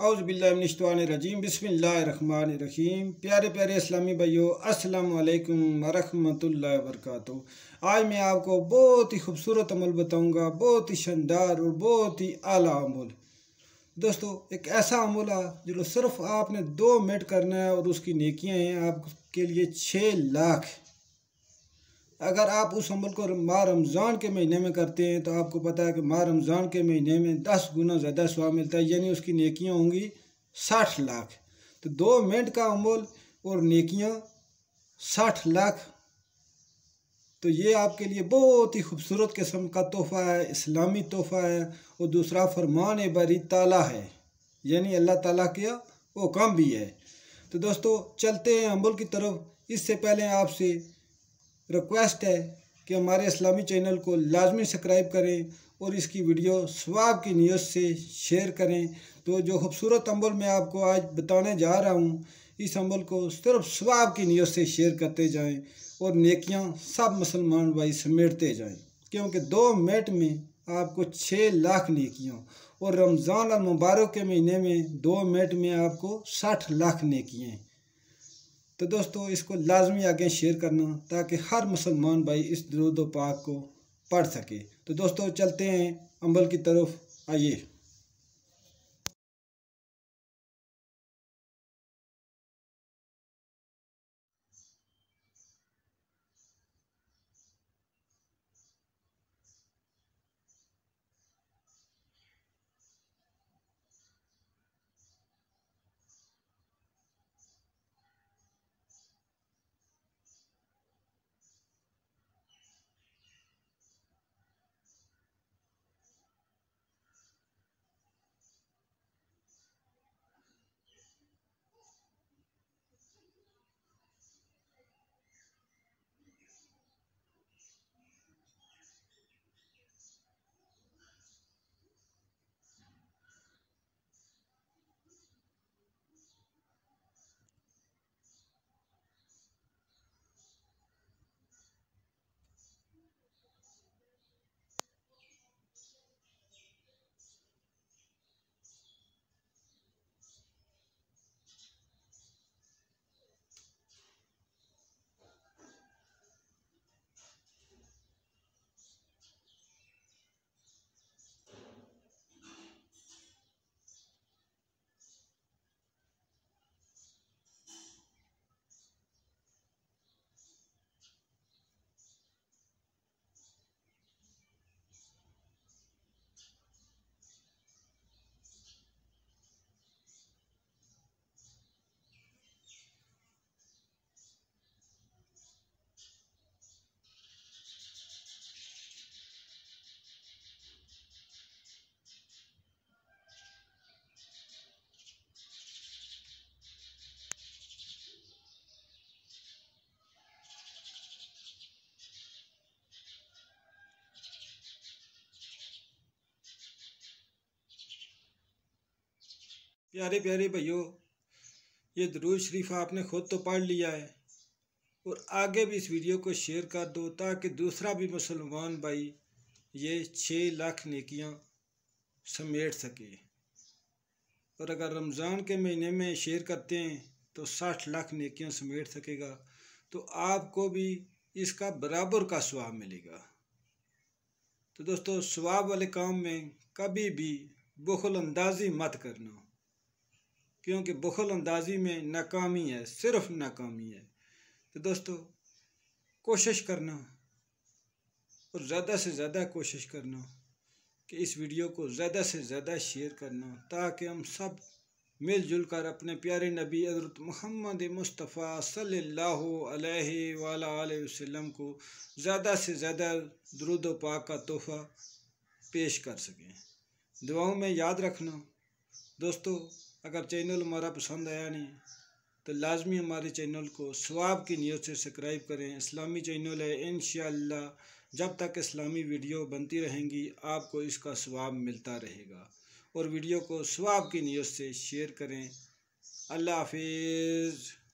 run रहीम प्यारे प्यारे इस्लामी भाइयों अस्सलाम वालेकुम वरहमतुल्लाहि वबरकत आज मैं आपको बहुत ही खूबसूरत अमल बताऊंगा बहुत ही शानदार और बहुत ही आला अमल दोस्तों एक ऐसा अमल है जो सिर्फ आपने दो मिनट करना है और उसकी नेकियां हैं आपके लिए छः लाख अगर आप उस अमल को माह रमज़ान के महीने में करते हैं तो आपको पता है कि माह रमज़ान के महीने में दस गुना ज़्यादा स्वाब मिलता है यानी उसकी नेकियाँ होंगी साठ लाख तो दो मिनट का अमल और नेकियाँ साठ लाख तो ये आपके लिए बहुत ही खूबसूरत किस्म का तोहफ़ा है इस्लामी तोहफ़ा है और दूसरा फरमान बरी ताला है यानी अल्लाह ताला के वो काम भी है तो दोस्तों चलते हैं अमल की तरफ इससे पहले आपसे रिक्वेस्ट है कि हमारे इस्लामी चैनल को लाजमी सब्सक्राइब करें और इसकी वीडियो स्वाब की नियत से शेयर करें तो जो खूबसूरत अम्बल मैं आपको आज बताने जा रहा हूँ इस अम्बल को सिर्फ स्वाब की नियत से शेयर करते जाएं और नेकियां सब मुसलमान भाई समेटते जाएं क्योंकि दो मिनट में आपको छः लाख नेकियां और रमज़ान और मुबारक के महीने में दो मिनट में आपको साठ लाख नेकियाँ तो दोस्तों इसको लाजमी आगे शेयर करना ताकि हर मुसलमान भाई इस दरुद पाक को पढ़ सके तो दोस्तों चलते हैं अम्बल की तरफ आइए प्यारे प्यारे भैयों ये दरूज शरीफ आपने खुद तो पढ़ लिया है और आगे भी इस वीडियो को शेयर कर दो ताकि दूसरा भी मुसलमान भाई ये छः लाख नेकियां समेट सके और अगर रमज़ान के महीने में शेयर करते हैं तो साठ लाख नेकियां समेट सकेगा तो आपको भी इसका बराबर का स्वाब मिलेगा तो दोस्तों स्वाब वाले काम में कभी भी बुखल अंदाजी मत करना क्योंकि बखल अंदाजी में नाकामी है सिर्फ नाकामी है तो दोस्तों कोशिश करना और ज़्यादा से ज़्यादा कोशिश करना कि इस वीडियो को ज़्यादा से ज़्यादा शेयर करना ताकि हम सब मिलजुल कर अपने प्यारे नबी हज़रत मोहम्मद मुस्तफ़ा सल्लल्लाहु अलैहि वसल्लम को ज़्यादा से ज़्यादा दरुद पाक का तोहफ़ा पेश कर सकें दुआओं में याद रखना दोस्तों अगर चैनल हमारा पसंद आया नहीं तो लाजमी हमारे चैनल को स्वाब की नीयत से सब्सक्राइब करें इस्लामी चैनल है इन जब तक इस्लामी वीडियो बनती रहेंगी आपको इसका स्वाब मिलता रहेगा और वीडियो को स्वाब की नीयत से शेयर करें अल्लाह हाफिज़